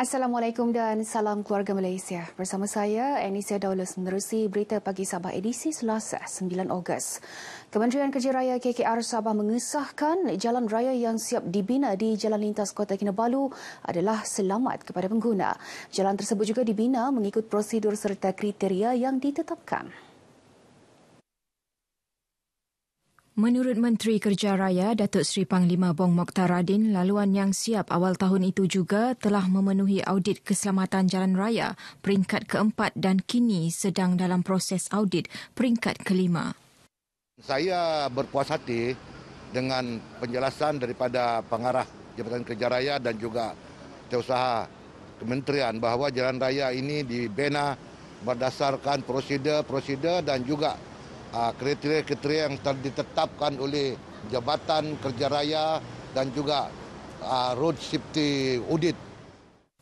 Assalamualaikum dan salam keluarga Malaysia. Bersama saya, Anisia Daulus menerusi berita pagi Sabah edisi Selasa 9 Ogos. Kementerian Kerja Raya KKR Sabah mengesahkan jalan raya yang siap dibina di jalan lintas kota Kinabalu adalah selamat kepada pengguna. Jalan tersebut juga dibina mengikut prosedur serta kriteria yang ditetapkan. Menurut Menteri Kerja Raya Datuk Seri Panglima Bong Mokhtar Radin, laluan yang siap awal tahun itu juga telah memenuhi audit keselamatan jalan raya peringkat keempat dan kini sedang dalam proses audit peringkat kelima. Saya berpuas hati dengan penjelasan daripada pengarah Jabatan Kerja Raya dan juga usaha kementerian bahawa jalan raya ini dibina berdasarkan prosedur-prosedur dan juga Ah, kriteria-kriteria yang telah ditetapkan oleh Jabatan Kerja Raya dan juga ah, Road Safety Audit.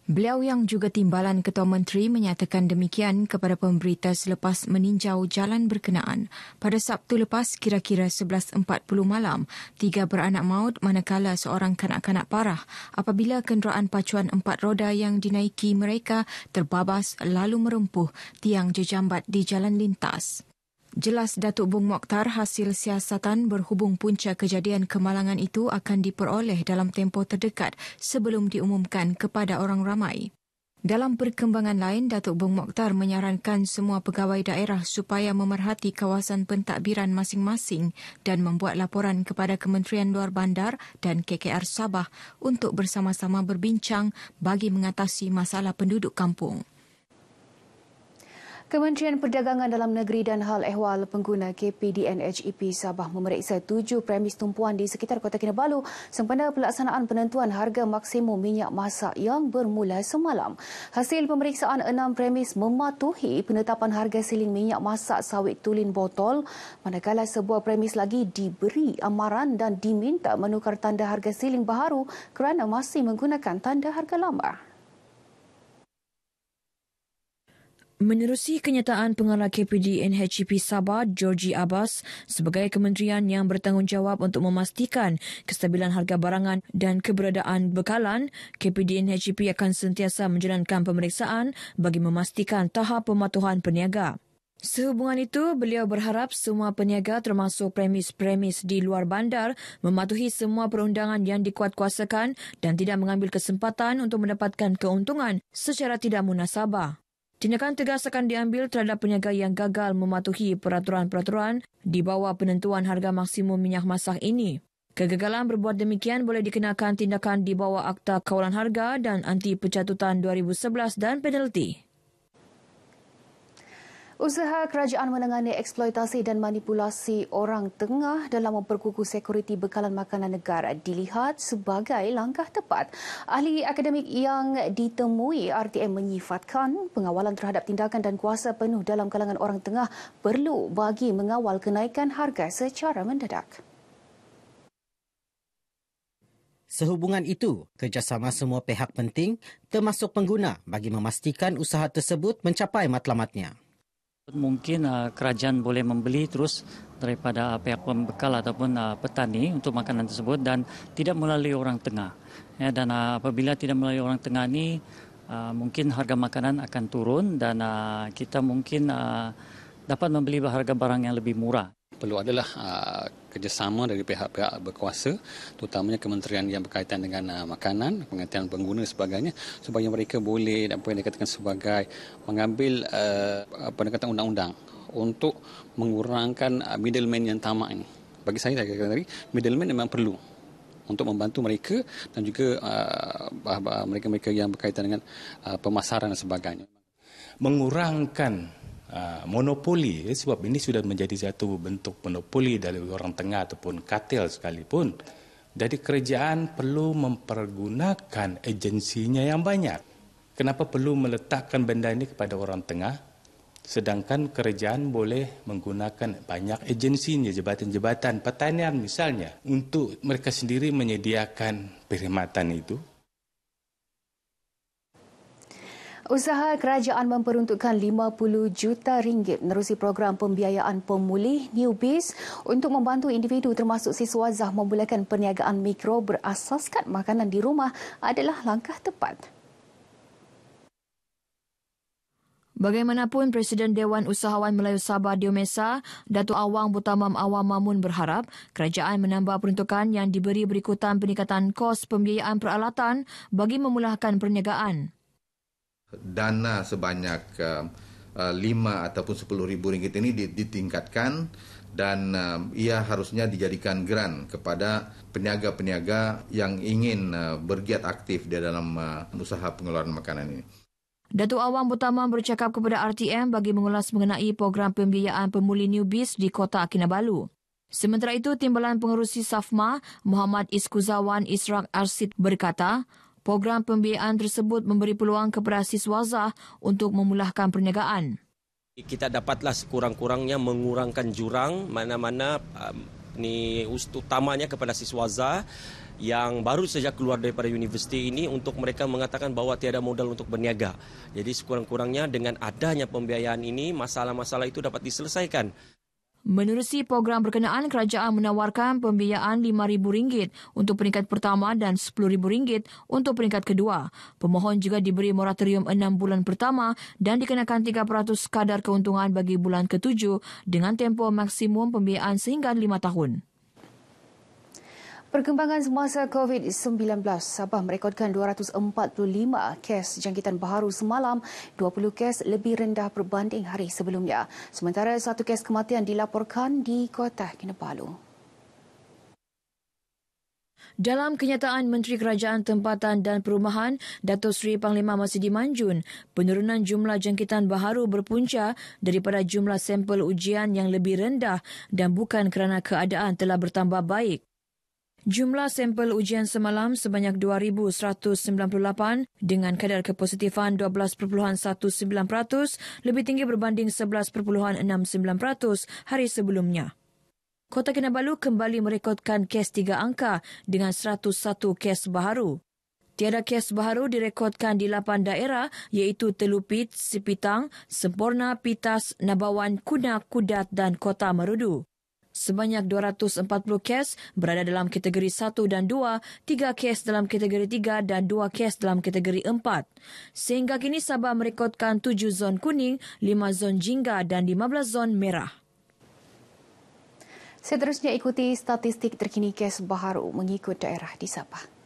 Beliau yang juga timbalan Ketua Menteri menyatakan demikian kepada pemberita selepas meninjau jalan berkenaan. Pada Sabtu lepas kira-kira 11.40 malam, tiga beranak maut manakala seorang kanak-kanak parah apabila kenderaan pacuan empat roda yang dinaiki mereka terbabas lalu merempuh tiang jejambat di jalan lintas. Jelas Datuk Bung Mokhtar hasil siasatan berhubung punca kejadian kemalangan itu akan diperoleh dalam tempoh terdekat sebelum diumumkan kepada orang ramai. Dalam perkembangan lain, Datuk Bung Mokhtar menyarankan semua pegawai daerah supaya memerhati kawasan pentadbiran masing-masing dan membuat laporan kepada Kementerian Luar Bandar dan KKR Sabah untuk bersama-sama berbincang bagi mengatasi masalah penduduk kampung. Kementerian Perdagangan Dalam Negeri dan Hal Ehwal Pengguna KPDNHEP e Sabah memeriksa tujuh premis tumpuan di sekitar Kota Kinabalu sempena pelaksanaan penentuan harga maksimum minyak masak yang bermula semalam. Hasil pemeriksaan enam premis mematuhi penetapan harga siling minyak masak sawit tulin botol manakala sebuah premis lagi diberi amaran dan diminta menukar tanda harga siling baharu kerana masih menggunakan tanda harga lama. Menerusi kenyataan pengarah KPD NHEP Sabah, Georgie Abbas, sebagai kementerian yang bertanggungjawab untuk memastikan kestabilan harga barangan dan keberadaan bekalan, KPD NHEP akan sentiasa menjalankan pemeriksaan bagi memastikan tahap pematuhan peniaga. Sehubungan itu, beliau berharap semua peniaga termasuk premis-premis di luar bandar mematuhi semua perundangan yang dikuatkuasakan dan tidak mengambil kesempatan untuk mendapatkan keuntungan secara tidak munasabah. Tindakan tegas akan diambil terhadap peniaga yang gagal mematuhi peraturan-peraturan di bawah penentuan harga maksimum minyak masak ini. Kegagalan berbuat demikian boleh dikenakan tindakan di bawah Akta Kawalan Harga dan Anti pecatutan 2011 dan penalti. Usaha kerajaan menangani eksploitasi dan manipulasi orang tengah dalam memperkukuh sekuriti bekalan makanan negara dilihat sebagai langkah tepat. Ahli akademik yang ditemui RTM menyifatkan pengawalan terhadap tindakan dan kuasa penuh dalam kalangan orang tengah perlu bagi mengawal kenaikan harga secara mendadak. Sehubungan itu, kerjasama semua pihak penting termasuk pengguna bagi memastikan usaha tersebut mencapai matlamatnya. Mungkin uh, kerajaan boleh membeli terus daripada uh, pihak pembekal ataupun uh, petani untuk makanan tersebut dan tidak melalui orang tengah. Ya, dan uh, apabila tidak melalui orang tengah ini, uh, mungkin harga makanan akan turun dan uh, kita mungkin uh, dapat membeli harga barang yang lebih murah perlu adalah aa, ah, kerjasama dari pihak-pihak berkuasa terutamanya kementerian yang berkaitan dengan aa, ah, makanan, pengertian pengguna sebagainya supaya mereka boleh dan boleh dikatakan sebagai mengambil aa, ah, undang-undang untuk mengurangkan middleman yang tamak ini. Bagi saya saya kata tadi middleman memang perlu untuk membantu mereka dan juga mereka-mereka yang berkaitan dengan aa, pemasaran dan sebagainya. Mengurangkan Ah, monopoli eh, sebab ini sudah menjadi satu bentuk monopoli dari orang tengah ataupun katil sekalipun jadi kerajaan perlu mempergunakan agensinya yang banyak kenapa perlu meletakkan benda ini kepada orang tengah sedangkan kerajaan boleh menggunakan banyak agensinya jabatan-jabatan pertanian misalnya untuk mereka sendiri menyediakan perkhidmatan itu Usaha kerajaan memperuntukkan 50 juta ringgit menerusi program pembiayaan pemulih New Biz untuk membantu individu termasuk siswa Zah memulakan perniagaan mikro berasaskan makanan di rumah adalah langkah tepat. Bagaimanapun Presiden Dewan Usahawan Melayu Sabah Diomesa, Datuk Awang Butamam Awang Mamun berharap kerajaan menambah peruntukan yang diberi berikutan peningkatan kos pembiayaan peralatan bagi memulakan perniagaan dana sebanyak um, uh, lima uh, ataupun sepuluh ribu ringgit ini ditingkatkan dan um, ia harusnya dijadikan grant kepada peniaga-peniaga yang ingin uh, bergiat aktif di dalam uh, usaha pengeluaran makanan ini. Datuk Awang Butaman bercakap kepada RTM bagi mengulas mengenai program pembiayaan pemuli newbies di Kota Kinabalu. Sementara itu, Timbalan Pengerusi Safma, Muhammad Iskuzawan Israq Arsid berkata, program pembiayaan tersebut memberi peluang kepada siswaza untuk memulakan perniagaan. Kita dapatlah sekurang-kurangnya mengurangkan jurang mana-mana um, ni utamanya kepada siswaza yang baru saja keluar daripada universiti ini untuk mereka mengatakan bahawa tiada modal untuk berniaga. Jadi sekurang-kurangnya dengan adanya pembiayaan ini masalah-masalah itu dapat diselesaikan. Menerusi program berkenaan, kerajaan menawarkan pembiayaan RM5,000 untuk peringkat pertama dan RM10,000 untuk peringkat kedua. Pemohon juga diberi moratorium enam bulan pertama dan dikenakan 3% kadar keuntungan bagi bulan ketujuh dengan tempoh maksimum pembiayaan sehingga lima tahun. Perkembangan semasa COVID-19 Sabah merekodkan 245 kes jangkitan baharu semalam, 20 kes lebih rendah berbanding hari sebelumnya. Sementara satu kes kematian dilaporkan di Kota Kinabalu. Dalam kenyataan Menteri Kerajaan Tempatan dan Perumahan, Dato' Sri Panglima masih dimanjun, penurunan jumlah jangkitan baharu berpunca daripada jumlah sampel ujian yang lebih rendah dan bukan kerana keadaan telah bertambah baik. Jumlah sampel ujian semalam sebanyak 2,198 dengan kadar kepositifan 12.19% lebih tinggi berbanding 11.69% hari sebelumnya. Kota Kinabalu kembali merekodkan kes tiga angka dengan 101 kes baharu. Tiada kes baharu direkodkan di lapan daerah iaitu Telupit, Sipitang, Semporna, Pitas, Nabawan, Kuna, Kudat dan Kota Merudu. Sebanyak 240 kes berada dalam kategori 1 dan 2, 3 kes dalam kategori 3 dan 2 kes dalam kategori 4. Sehingga kini Sabah merekodkan 7 zon kuning, 5 zon jingga dan 15 zon merah. Seterusnya ikuti statistik terkini kes baharu mengikut daerah di Sabah.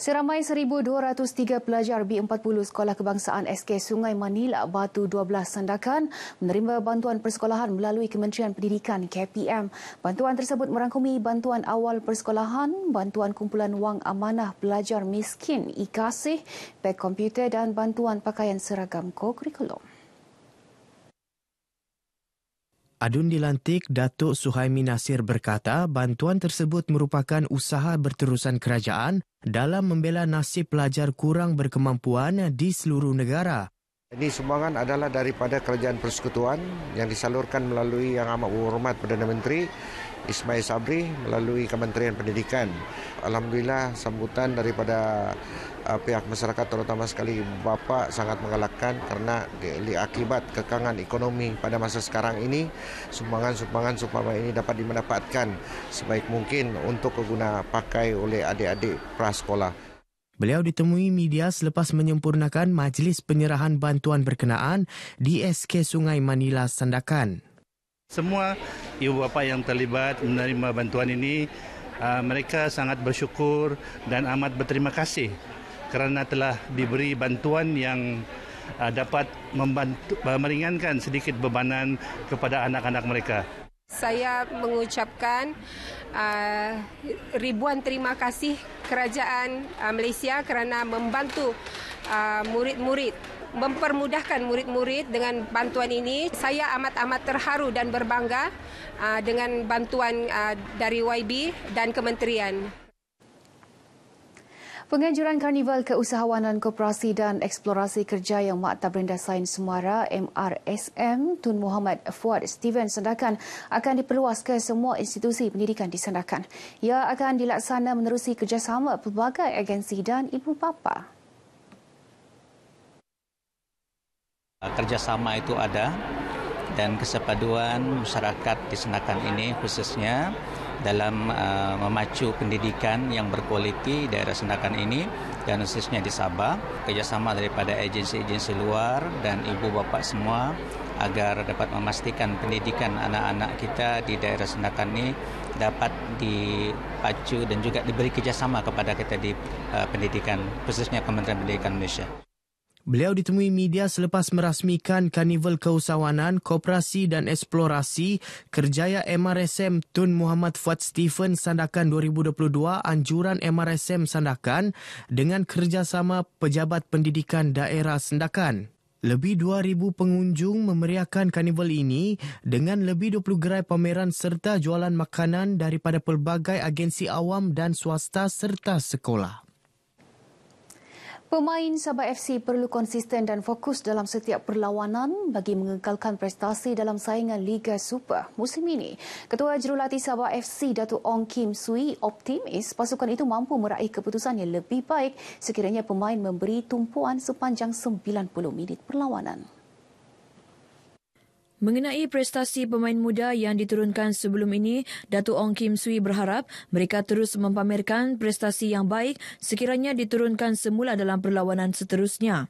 Seramai 1,203 pelajar B40 Sekolah Kebangsaan SK Sungai Manila Batu 12 Sandakan menerima bantuan persekolahan melalui Kementerian Pendidikan KPM. Bantuan tersebut merangkumi bantuan awal persekolahan, bantuan kumpulan wang amanah pelajar miskin IKASIH, beg komputer dan bantuan pakaian seragam kokurikulum. Adun dilantik Datuk Suhaimi Nasir berkata bantuan tersebut merupakan usaha berterusan kerajaan dalam membela nasib pelajar kurang berkemampuan di seluruh negara. Ini sumbangan adalah daripada kerajaan persekutuan yang disalurkan melalui yang amat berhormat Perdana Menteri Ismail Sabri melalui Kementerian Pendidikan. Alhamdulillah sambutan daripada uh, pihak masyarakat terutama sekali bapa sangat menggalakkan karena di akibat kekangan ekonomi pada masa sekarang ini sumbangan-sumbangan supaya ini dapat dimanfaatkan sebaik mungkin untuk guna pakai oleh adik-adik prasekolah. Beliau ditemui media selepas menyempurnakan majlis penyerahan bantuan berkenaan di SK Sungai Manila Sandakan. Semua ibu bapa yang terlibat menerima bantuan ini, ah, mereka sangat bersyukur dan amat berterima kasih kerana telah diberi bantuan yang uh, dapat membantu meringankan sedikit bebanan kepada anak-anak mereka. Saya mengucapkan uh, ribuan terima kasih kerajaan uh, Malaysia kerana membantu uh, murid-murid mempermudahkan murid-murid dengan bantuan ini. Saya amat-amat terharu dan berbangga uh, dengan bantuan uh, dari YB dan kementerian. Penganjuran Karnival Keusahawanan Koperasi dan Eksplorasi Kerja yang Mata Berenda Sains Semara MRSM Tun Muhammad Fuad Steven Sendakan akan diperluas ke semua institusi pendidikan di Sendakan. Ia akan dilaksana menerusi kerjasama pelbagai agensi dan ibu bapa. Kerjasama itu ada dan kesepaduan masyarakat di Senakan ini khususnya dalam uh, memacu pendidikan yang berkualiti daerah Senakan ini dan khususnya di Sabah kerjasama daripada agensi-agensi luar dan ibu bapak semua agar dapat memastikan pendidikan anak-anak kita di daerah Senakan ini dapat dipacu dan juga diberi kerjasama kepada kita di uh, pendidikan khususnya Kementerian Pendidikan Malaysia. Beliau ditemui media selepas merasmikan Karnival Keusahawanan, Koperasi dan Eksplorasi Kerjaya MRSM Tun Muhammad Fuad Stephen Sandakan 2022 Anjuran MRSM Sandakan dengan kerjasama Pejabat Pendidikan Daerah Sandakan. Lebih 2,000 pengunjung memeriahkan karnival ini dengan lebih 20 gerai pameran serta jualan makanan daripada pelbagai agensi awam dan swasta serta sekolah. Pemain Sabah FC perlu konsisten dan fokus dalam setiap perlawanan bagi mengekalkan prestasi dalam saingan Liga Super musim ini. Ketua Jurulatih Sabah FC, Datu Ong Kim Sui, optimis pasukan itu mampu meraih keputusan yang lebih baik sekiranya pemain memberi tumpuan sepanjang 90 minit perlawanan. Mengenai prestasi pemain muda yang diturunkan sebelum ini, Datuk Ong Kim Sui berharap mereka terus mempamerkan prestasi yang baik sekiranya diturunkan semula dalam perlawanan seterusnya.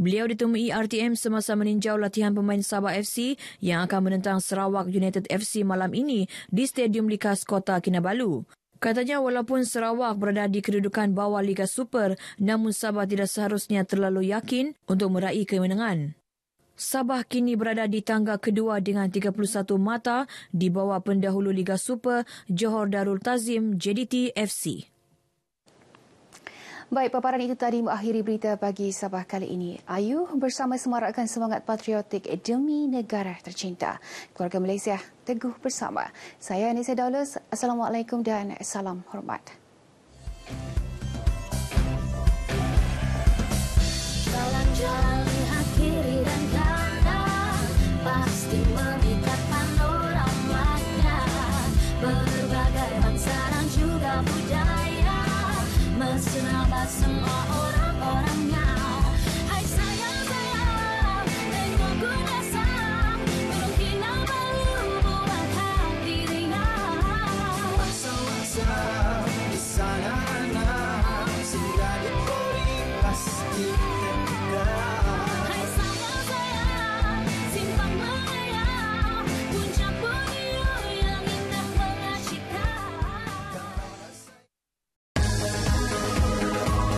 Beliau ditemui RTM semasa meninjau latihan pemain Sabah FC yang akan menentang Sarawak United FC malam ini di Stadium Likas Kota Kinabalu. Katanya walaupun Sarawak berada di kedudukan bawah Liga Super, namun Sabah tidak seharusnya terlalu yakin untuk meraih kemenangan. Sabah kini berada di tangga kedua dengan 31 mata di bawah pendahulu Liga Super Johor Darul Tazim JDT FC. Baik, paparan itu tadi mengakhiri berita pagi Sabah kali ini. Ayu bersama semarakkan semangat patriotik demi negara tercinta. Keluarga Malaysia teguh bersama. Saya Anissa Daulus, Assalamualaikum dan salam hormat.